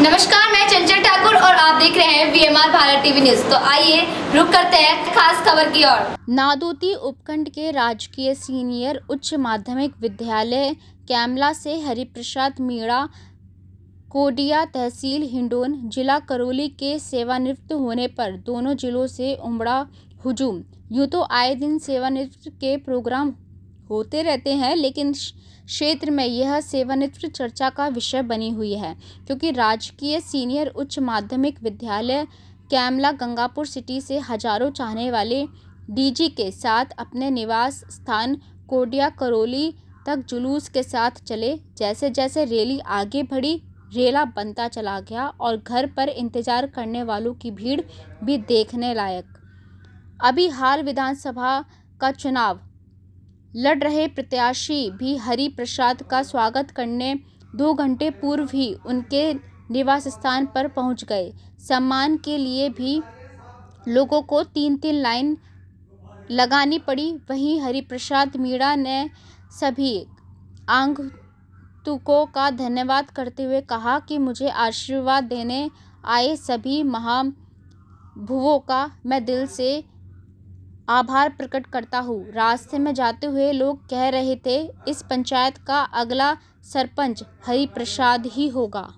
नमस्कार मैं चंचल ठाकुर और आप देख रहे हैं वीएमआर भारत टीवी न्यूज तो आइए रुक करते हैं खास खबर की ओर नादोती उपखंड के राजकीय सीनियर उच्च माध्यमिक विद्यालय कैमला से हरिप्रसाद मीणा कोडिया तहसील हिंडोन जिला करौली के सेवानिवृत्त होने पर दोनों जिलों से उमड़ा हुजूम यूँ तो आए दिन सेवानिवृत्त के प्रोग्राम होते रहते हैं लेकिन क्षेत्र में यह सेवानिवृत्त चर्चा का विषय बनी हुई है क्योंकि राजकीय सीनियर उच्च माध्यमिक विद्यालय कैमला गंगापुर सिटी से हजारों चाहने वाले डीजी के साथ अपने निवास स्थान कोडिया करौली तक जुलूस के साथ चले जैसे जैसे रैली आगे बढ़ी रेला बनता चला गया और घर पर इंतजार करने वालों की भीड़ भी देखने लायक अभी हाल विधानसभा का चुनाव लड़ रहे प्रत्याशी भी हरी प्रसाद का स्वागत करने दो घंटे पूर्व ही उनके निवास स्थान पर पहुंच गए सम्मान के लिए भी लोगों को तीन तीन लाइन लगानी पड़ी वहीं हरिप्रसाद मीणा ने सभी आंगतुकों का धन्यवाद करते हुए कहा कि मुझे आशीर्वाद देने आए सभी महाभुवों का मैं दिल से आभार प्रकट करता हूँ रास्ते में जाते हुए लोग कह रहे थे इस पंचायत का अगला सरपंच हरिप्रसाद ही होगा